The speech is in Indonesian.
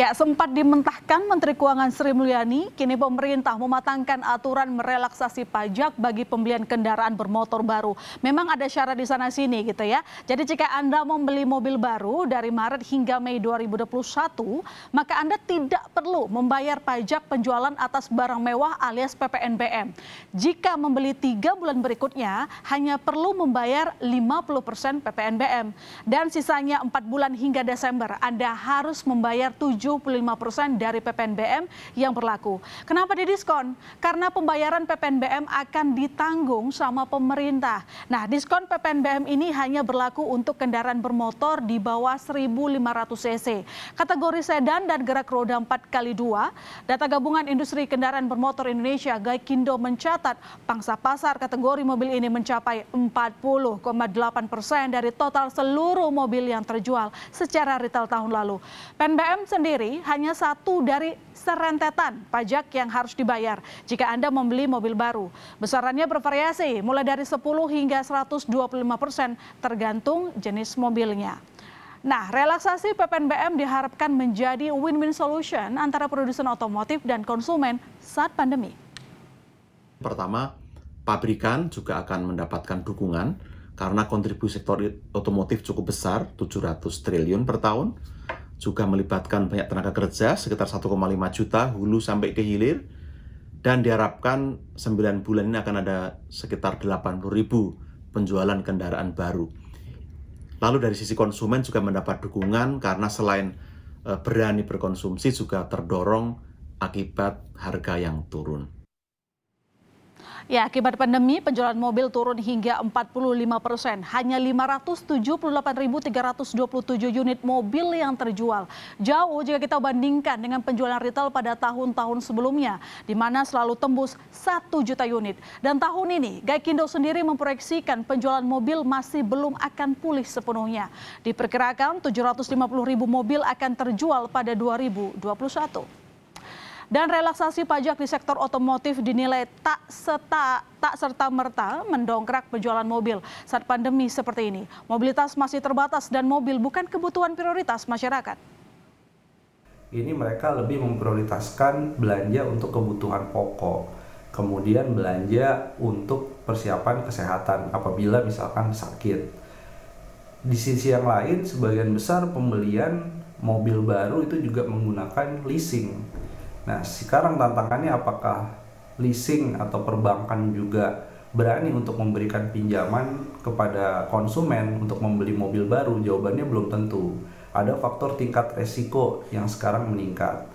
Ya, sempat dimentahkan Menteri Keuangan Sri Mulyani, kini pemerintah mematangkan aturan merelaksasi pajak bagi pembelian kendaraan bermotor baru. Memang ada syarat di sana sini gitu ya. Jadi jika Anda membeli mobil baru dari Maret hingga Mei 2021, maka Anda tidak perlu membayar pajak penjualan atas barang mewah alias PPNBM. Jika membeli tiga bulan berikutnya, hanya perlu membayar 50% PPNBM. Dan sisanya 4 bulan hingga Desember, Anda harus membayar 7 75% dari PPNBM yang berlaku. Kenapa didiskon? Karena pembayaran PPNBM akan ditanggung sama pemerintah. Nah, diskon PPNBM ini hanya berlaku untuk kendaraan bermotor di bawah 1.500 cc. Kategori sedan dan gerak roda 4 kali dua. data gabungan industri kendaraan bermotor Indonesia Gaikindo mencatat pangsa pasar kategori mobil ini mencapai 40,8 persen dari total seluruh mobil yang terjual secara retail tahun lalu. PNBM sendiri sendiri hanya satu dari serentetan pajak yang harus dibayar jika Anda membeli mobil baru. Besarannya bervariasi mulai dari 10 hingga 125 persen tergantung jenis mobilnya. Nah, relaksasi PPNBM diharapkan menjadi win-win solution antara produsen otomotif dan konsumen saat pandemi. Pertama, pabrikan juga akan mendapatkan dukungan karena kontribusi sektor otomotif cukup besar, 700 triliun per tahun juga melibatkan banyak tenaga kerja sekitar 1,5 juta hulu sampai ke hilir dan diharapkan 9 bulan ini akan ada sekitar 80 ribu penjualan kendaraan baru. Lalu dari sisi konsumen juga mendapat dukungan karena selain eh, berani berkonsumsi juga terdorong akibat harga yang turun. Ya, akibat pandemi penjualan mobil turun hingga 45 persen. Hanya 578.327 unit mobil yang terjual. Jauh jika kita bandingkan dengan penjualan retail pada tahun-tahun sebelumnya, di mana selalu tembus 1 juta unit. Dan tahun ini, Gaikindo sendiri memproyeksikan penjualan mobil masih belum akan pulih sepenuhnya. Diperkirakan 750.000 mobil akan terjual pada 2021. Dan relaksasi pajak di sektor otomotif dinilai tak serta tak serta merta mendongkrak penjualan mobil saat pandemi seperti ini. Mobilitas masih terbatas dan mobil bukan kebutuhan prioritas masyarakat. Ini mereka lebih memprioritaskan belanja untuk kebutuhan pokok, kemudian belanja untuk persiapan kesehatan apabila misalkan sakit. Di sisi yang lain, sebagian besar pembelian mobil baru itu juga menggunakan leasing Nah, sekarang tantangannya apakah leasing atau perbankan juga berani untuk memberikan pinjaman kepada konsumen untuk membeli mobil baru? Jawabannya belum tentu. Ada faktor tingkat resiko yang sekarang meningkat.